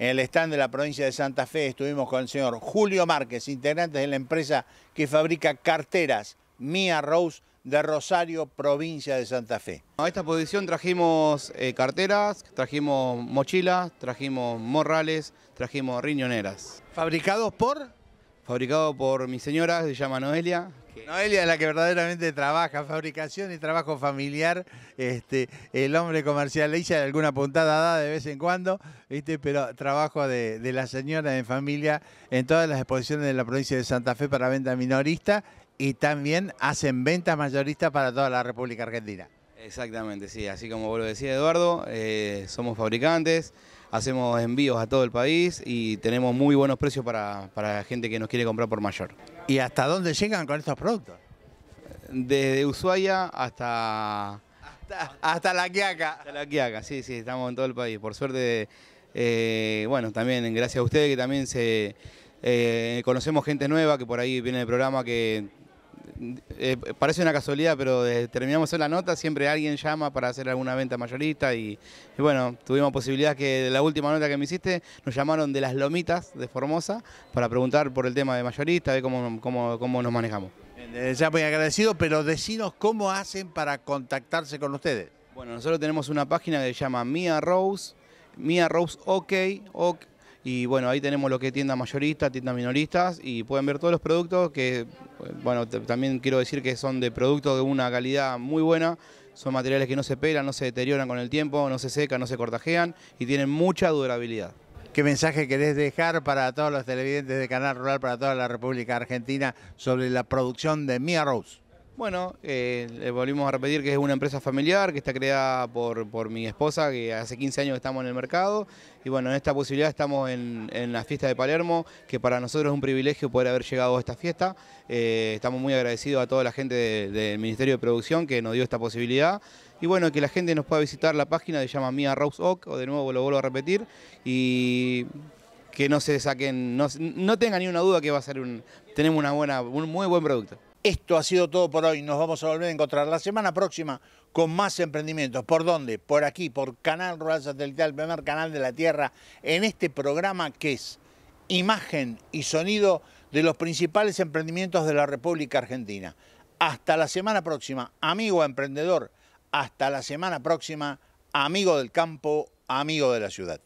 En el stand de la provincia de Santa Fe estuvimos con el señor Julio Márquez, integrante de la empresa que fabrica carteras Mia Rose de Rosario, provincia de Santa Fe. A esta posición trajimos eh, carteras, trajimos mochilas, trajimos morrales, trajimos riñoneras. ¿Fabricados por? fabricado por mi señora, se llama Noelia. Noelia es la que verdaderamente trabaja, fabricación y trabajo familiar. Este, el hombre comercial, ella alguna puntada da de vez en cuando, ¿viste? pero trabajo de, la señora en familia en todas las exposiciones de la provincia de Santa Fe para venta minorista y también hacen ventas mayoristas para toda la República Argentina. Exactamente, sí, así como vos lo decía Eduardo, eh, somos fabricantes hacemos envíos a todo el país y tenemos muy buenos precios para, la gente que nos quiere comprar por mayor. ¿Y hasta dónde llegan con estos productos? Desde Ushuaia hasta... Hasta, La Quiaca. Hasta La Quiaca, sí, sí, estamos en todo el país. Por suerte, eh, bueno, también gracias a ustedes que también se... Eh, conocemos gente nueva que por ahí viene el programa que eh, parece una casualidad, pero terminamos en la nota, siempre alguien llama para hacer alguna venta mayorista y, bueno, tuvimos posibilidad que la última nota que me hiciste nos llamaron de las Lomitas de Formosa para preguntar por el tema de mayorista, ver cómo, cómo, cómo nos manejamos. Eh, ya muy agradecido, pero decinos cómo hacen para contactarse con ustedes. Bueno, nosotros tenemos una página que se llama Mia Rose, Mia Rose OK, OK y bueno, ahí tenemos lo que es tienda mayorista, tienda minoristas y pueden ver todos los productos que, bueno, también quiero decir que son de productos de una calidad muy buena. Son materiales que no se pelan, no se deterioran con el tiempo, no se secan, no se cortajean y tienen mucha durabilidad. ¿Qué mensaje querés dejar para todos los televidentes de Canal Rural, para toda la República Argentina sobre la producción de Mia Rose? Bueno, eh, le volvimos a repetir que es una empresa familiar que está creada por, mi esposa, que hace 15 años estamos en el mercado. Y bueno, en esta posibilidad estamos en, la fiesta de Palermo, que para nosotros es un privilegio poder haber llegado a esta fiesta. Eh, estamos muy agradecidos a toda la gente del Ministerio de Producción que nos dio esta posibilidad. Y bueno, que la gente nos pueda visitar la página de llama Mía Rose Oak, o de nuevo lo vuelvo a repetir. Y que no se saquen, no, no tengan ni una duda que va a ser un, tenemos una buena, un muy buen producto. Esto ha sido todo por hoy. Nos vamos a volver a encontrar la semana próxima con más emprendimientos. ¿Por dónde? Por aquí, por Canal Rural Satelital, el primer canal de la Tierra, en este programa que es imagen y sonido de los principales emprendimientos de la República Argentina. Hasta la semana próxima, amigo emprendedor. Hasta la semana próxima, amigo del campo, amigo de la ciudad.